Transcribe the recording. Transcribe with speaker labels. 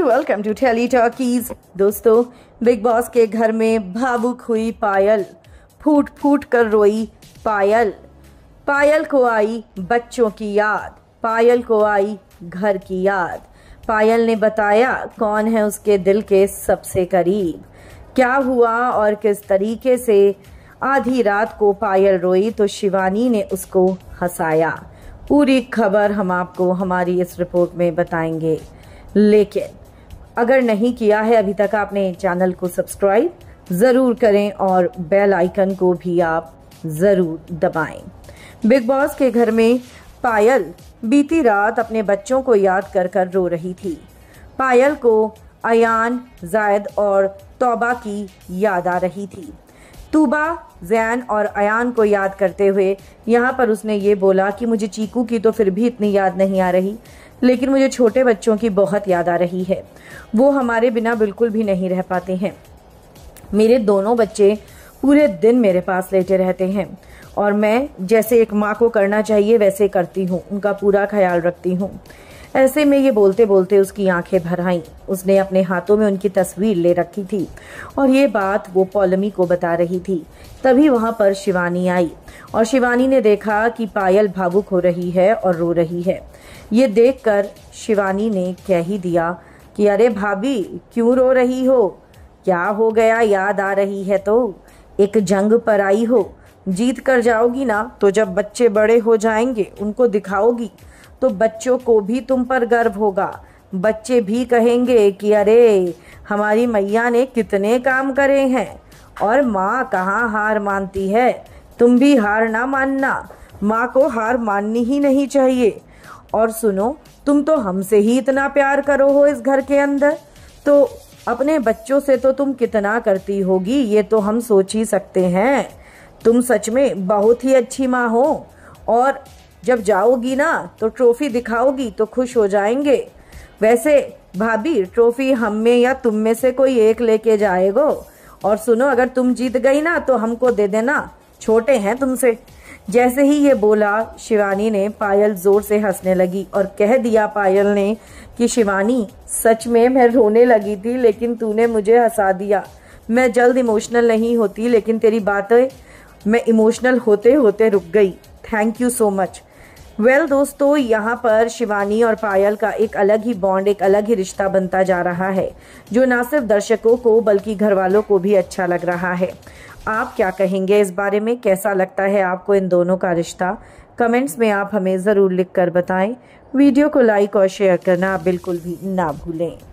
Speaker 1: And welcome to Tele Talkies दोस्तों Bigg Boss के घर में भावुक हुई पायल फूट फूट कर रोई पायल पायल को आई बच्चों की याद पायल को आई घर की याद पायल ने बताया कौन है उसके दिल के सबसे करीब क्या हुआ और किस तरीके से आधी रात को पायल रोई तो शिवानी ने उसको हंसाया पूरी खबर हम आपको हमारी इस रिपोर्ट में बताएंगे लेकिन अगर नहीं किया है अभी तक आपने चैनल को सब्सक्राइब ज़रूर करें और बेल आइकन को भी आप ज़रूर दबाएं। बिग बॉस के घर में पायल बीती रात अपने बच्चों को याद कर कर रो रही थी पायल को अयान जायद और तौबा की याद आ रही थी तूबा जैन और अयान को याद करते हुए यहाँ पर उसने ये बोला कि मुझे चीकू की तो फिर भी इतनी याद नहीं आ रही लेकिन मुझे छोटे बच्चों की बहुत याद आ रही है वो हमारे बिना बिल्कुल भी नहीं रह पाते हैं मेरे दोनों बच्चे पूरे दिन मेरे पास लेटे रहते हैं और मैं जैसे एक माँ को करना चाहिए वैसे करती हूँ उनका पूरा ख्याल रखती हूँ ऐसे में ये बोलते बोलते उसकी आंखें भर आईं उसने अपने हाथों में उनकी तस्वीर ले रखी थी और ये बात वो पौलमी को बता रही थी तभी वहाँ पर शिवानी आई और शिवानी ने देखा कि पायल भावुक हो रही है और रो रही है ये देखकर शिवानी ने कह ही दिया कि अरे भाभी क्यों रो रही हो क्या हो गया याद आ रही है तो एक जंग पर आई हो जीत कर जाओगी ना तो जब बच्चे बड़े हो जाएंगे उनको दिखाओगी तो बच्चों को भी तुम पर गर्व होगा बच्चे भी कहेंगे कि अरे हमारी मैया ने कितने काम करे हैं और माँ कहाँ हार मानती है तुम भी हार ना मानना माँ को हार माननी ही नहीं चाहिए और सुनो तुम तो हमसे ही इतना प्यार करो हो इस घर के अंदर तो अपने बच्चों से तो तुम कितना करती होगी ये तो हम सोच ही सकते हैं तुम सच में बहुत ही अच्छी माँ हो और जब जाओगी ना तो ट्रॉफी दिखाओगी तो खुश हो जाएंगे वैसे भाभी ट्रॉफी हम में या तुम में से कोई एक लेके जाएगो और सुनो अगर तुम जीत गई ना तो हमको दे देना छोटे हैं तुमसे जैसे ही ये बोला शिवानी ने पायल जोर से हंसने लगी और कह दिया पायल ने कि शिवानी सच में मैं रोने लगी थी लेकिन तूने मुझे हंसा दिया मैं जल्द इमोशनल नहीं होती लेकिन तेरी बातें मैं इमोशनल होते होते रुक गई thank you so much well दोस्तों यहाँ पर शिवानी और पायल का एक अलग ही बॉन्ड एक अलग ही रिश्ता बनता जा रहा है जो ना सिर्फ दर्शकों को बल्कि घर वालों को भी अच्छा लग रहा है आप क्या कहेंगे इस बारे में कैसा लगता है आपको इन दोनों का रिश्ता कमेंट्स में आप हमें ज़रूर लिख कर बताएं वीडियो को लाइक और शेयर करना बिल्कुल भी ना भूलें